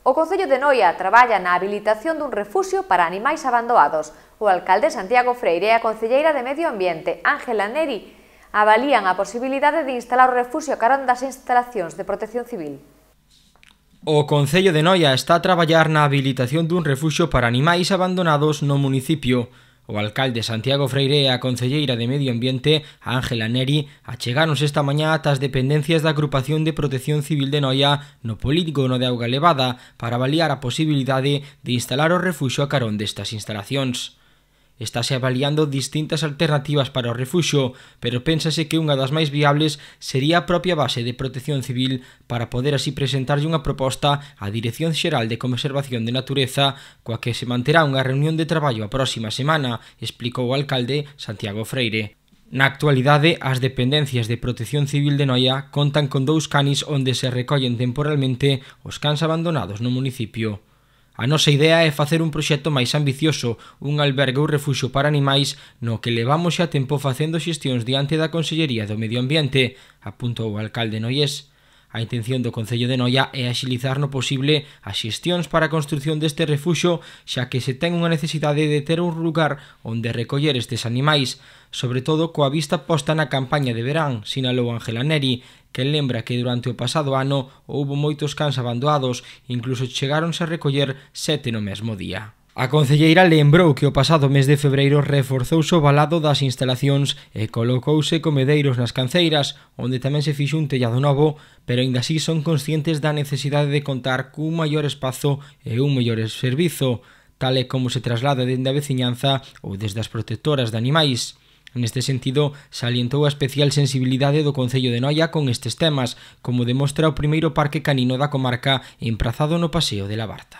O Concello de Noia traballa na habilitación dun refuxio para animais abandoados. O alcalde Santiago Freire e a concelleira de Medio Ambiente, Ángela Neri, avalían a posibilidade de instalar o refuxio carón das instalacións de protección civil. O Concello de Noia está a traballar na habilitación dun refuxio para animais abandonados no municipio. O alcalde Santiago Freire e a Concelleira de Medio Ambiente, Ángela Neri, achegaronse esta mañá ás dependencias da Agrupación de Protección Civil de Noia no polígono de Auga Levada para avaliar a posibilidade de instalar o refuxo a carón destas instalacións. Estáse avaliando distintas alternativas para o refuxo, pero pénsase que unha das máis viables sería a propia base de protección civil para poder así presentarlle unha proposta á Dirección Xeral de Conservación de Natureza coa que se manterá unha reunión de traballo a próxima semana, explicou o alcalde Santiago Freire. Na actualidade, as dependencias de Protección Civil de Noia contan con dous canis onde se recollen temporalmente os cans abandonados no municipio. A nosa idea é facer un proxecto máis ambicioso, un albergue ou refuxo para animais no que levamos xa tempo facendo xestións diante da Consellería do Medio Ambiente, apuntou o alcalde Noies. A intención do Concello de Noia é axilizar no posible as xestións para a construción deste refuxo, xa que se ten unha necesidade de ter un lugar onde recoller estes animais, sobre todo coa vista posta na campaña de verán, sinalou Ángela Neri, que lembra que durante o pasado ano houbo moitos cans abandonados, incluso chegáronse a recoller sete no mesmo día. A concelleira lembrou que o pasado mes de febreiro reforzou o balado das instalacións e colocouse comedeiros nas canceiras, onde tamén se fixou un tellado novo, pero aínda así son conscientes da necesidade de contar cun maior espazo e un mellor servizo, tal e como se traslada dende a veciñanza ou desde as protectoras de animais. Neste sentido, salientou a especial sensibilidade do Concello de Noia con estes temas, como demostra o primeiro parque canino da comarca emprazado no Paseo de la Barta.